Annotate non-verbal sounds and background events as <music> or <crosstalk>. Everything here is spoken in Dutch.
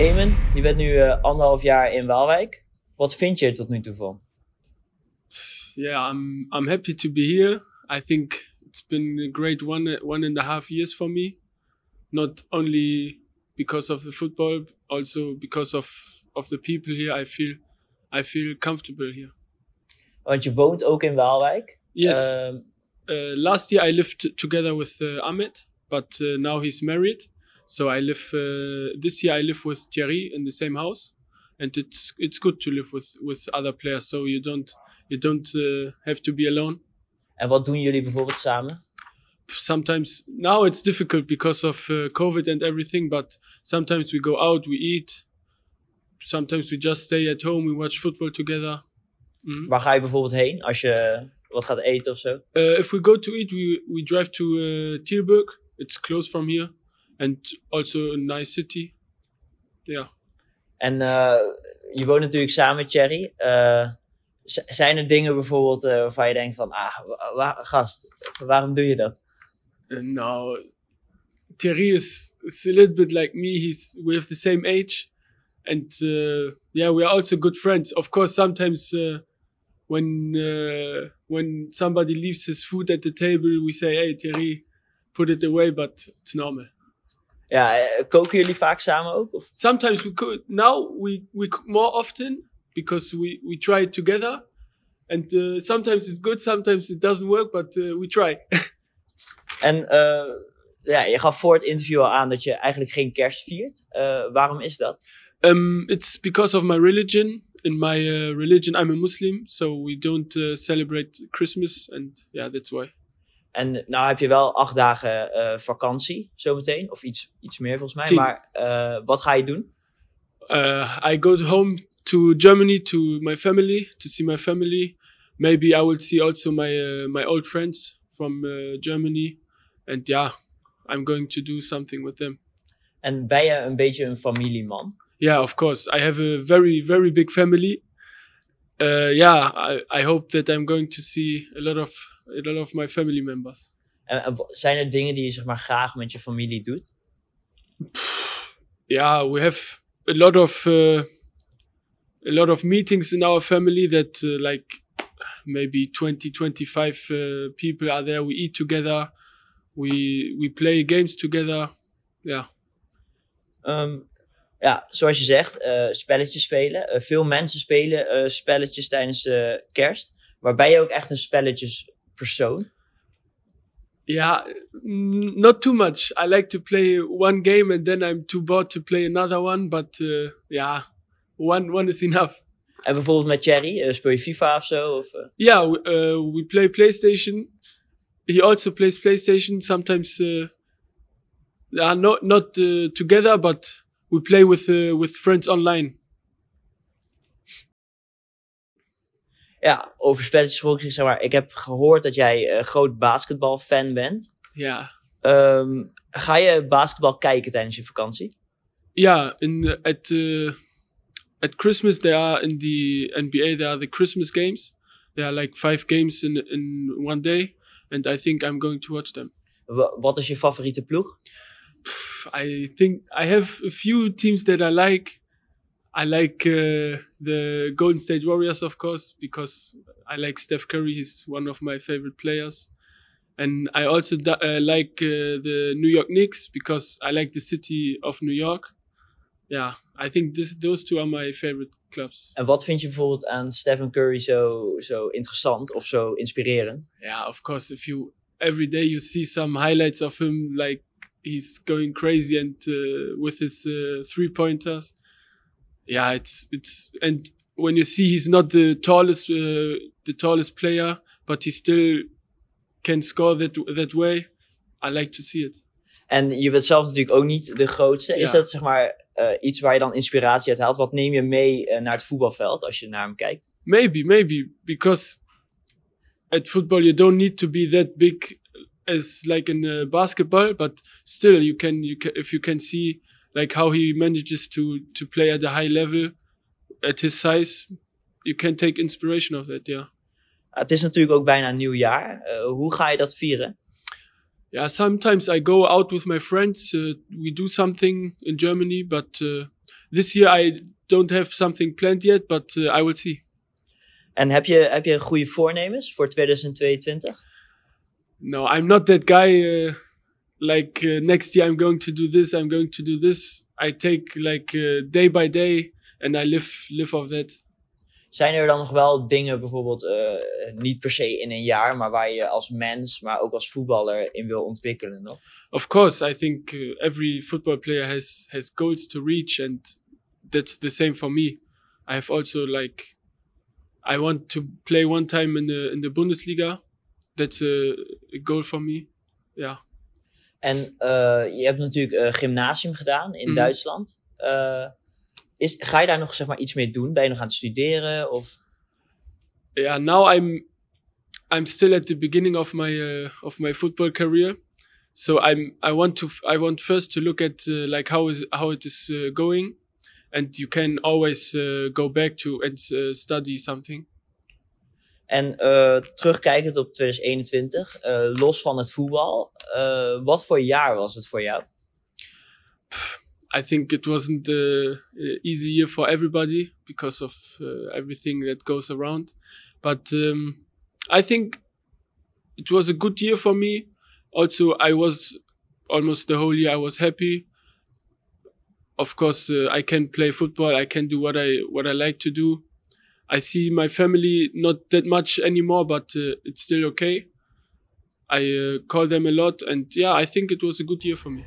Emen, je bent nu uh, anderhalf jaar in Waalwijk. Wat vind je er tot nu toe van? Yeah, I'm I'm happy to be here. I think it's been a great one one and a half years for me. Not only because of the football, also because of of the people here. I feel I feel comfortable here. Want je woont ook in Waalwijk. Yes. Um, last year I lived together with uh, Ahmed, but now he's married. So I live uh, this year. I live with Thierry in the same house, and it's it's good to live with with other players. So you don't you don't uh, have to be alone. En wat doen jullie bijvoorbeeld samen? Sometimes now it's difficult because of uh, COVID and everything. But sometimes we go out, we eat. Sometimes we just stay at home. We watch football together. Mm Waar ga je bijvoorbeeld heen als je wat gaat eten of zo? Uh, if we go to eat, we, we drive to uh, Tilburg. It's close from here and also a nice city. Ja. Yeah. En eh, je woont natuurlijk samen met Thierry. Eh, zijn er dingen bijvoorbeeld eh, waarvan je denkt van, ah, gast, waarom doe je dat? Nou, Thierry is, is a little bit like me. He's we have the same age, and uh, yeah, we are also good friends. Of course, sometimes uh, when uh, when somebody leaves his food at the table, we say, "Hey, Thierry, put it away," but it's normal. Ja, eh, koken jullie vaak samen ook? Of? Sometimes we cook. Now we, we cook more often because we, we try it together. And uh, sometimes it's good, sometimes it doesn't work, but uh, we try. <laughs> en uh, ja, je gaf voor het interview al aan dat je eigenlijk geen kerst viert. Eh, waarom is dat? Um, it's because of my religion. In my uh, religion, I'm a Muslim, so we don't uh, celebrate Christmas, and yeah, that's why. En nou heb je wel acht dagen uh, vakantie zometeen, of iets, iets meer volgens mij. Maar eh, wat ga je doen? Uh, I go home to Germany to my family, to see my family. Maybe I will see also my, my old friends from Germany. And yeah, I'm going to do something with them. En ben je een beetje een familieman? Yeah, of course. I have a very, very big family. uh, yeah, I, I hope that I'm going to see a lot of a lot of my family members. En zijn er dingen die je zeg maar graag met je familie doet? Ja, yeah, we have a lot of uh, a lot of meetings in our family that uh, like maybe 20 25 uh, people are there we eat together we we play games together yeah um, ja, zoals je zegt, eh, spelletjes spelen. Eh, veel mensen spelen eh, spelletjes tijdens kerst. Maar ben je ook echt een spelletjespersoon? Ja, not too much. I like to play one game and then I'm too bored to play another one. But ja, yeah, one, one is enough. En bijvoorbeeld met Thierry, speel je FIFA of zo? Ja, we, play PlayStation. He also plays PlayStation. Sometimes, yeah, not, not together, but we play with uh, with friends online. Ja, over spelletjes gesproken, zeg maar. Ik heb gehoord dat jij een eh, groot basketbalfan bent. Ja. Ehm, ga je basketbal kijken tijdens je vakantie? Ja, in, at, eh, at Christmas there are in the NBA there are the Christmas games. There are like five games in, in one day. And I think I'm going to watch them. wat is je favoriete ploeg? I think I have a few teams that I like. I like uh, the Golden State Warriors, of course, because I like Steph Curry. He's one of my favorite players. And I also uh, like uh, the New York Knicks because I like the city of New York. Yeah, I think this, those two are my favorite clubs. And what vind je bijvoorbeeld aan Stephen Curry so so interessant or so inspirerend? Yeah, of course, if you every day you see some highlights of him, like he's going crazy and uh, with his uh, three pointers. Yeah, it's it's and when you see he's not the tallest uh, the tallest player, but he still can score that that way. I like to see it. En je bent zelf natuurlijk ook niet de grootste. Is dat zeg maar eh, iets waar je dan inspiratie uit haalt? Wat neem je mee eh, naar het voetbalveld als je naar hem kijkt? Maybe, maybe. Because at football you don't need to be that big is like in uh, basketball, but still you can you can, if you can see like how he manages to to play at a high level at his size, you can take inspiration of that. Yeah. Ah, het is natuurlijk ook bijna nieuwjaar. Uh, eh, hoe ga je dat vieren? Yeah, sometimes I go out with my friends. Eh, we do something in Germany, but eh, this year I don't have something planned yet, but I will see. En heb je, heb je goede voornemens voor 2022? no, I'm not that guy. Uh, like uh, next year, I'm going to do this. I'm going to do this. I take like uh, day by day, and I live live off that. Zijn er dan nog wel dingen, bijvoorbeeld eh, niet per se in een jaar, maar waar je als mens, maar ook als voetballer in wil ontwikkelen nog? Of course, I think uh, every football player has has goals to reach, and that's the same for me. I have also like, I want to play one time in the in the Bundesliga. that's a goal for me. Ja. En uh, je hebt natuurlijk uh, gymnasium gedaan in mhm. Duitsland. Uh, is, ga je daar nog zeg maar, iets mee doen? Ben je nog aan het studeren? Of? Ja, yeah, now I'm, I'm still at the beginning of my, of my football career. So I'm, I want to, I want first to look at like how is, how it is going. And you can always go back to and study something. En eh, terugkijkend op 2021, eh, los van het voetbal, eh, wat voor jaar was het voor jou? I think it wasn't an easy year for everybody because of everything that goes around. But um, I think it was a good year for me. Also, I was almost the whole year I was happy. Of course, uh, I can play football. I can do what I what I like to do. I see my family not that much anymore, but uh, it's still okay. I uh, call them a lot, and yeah, I think it was a good year for me.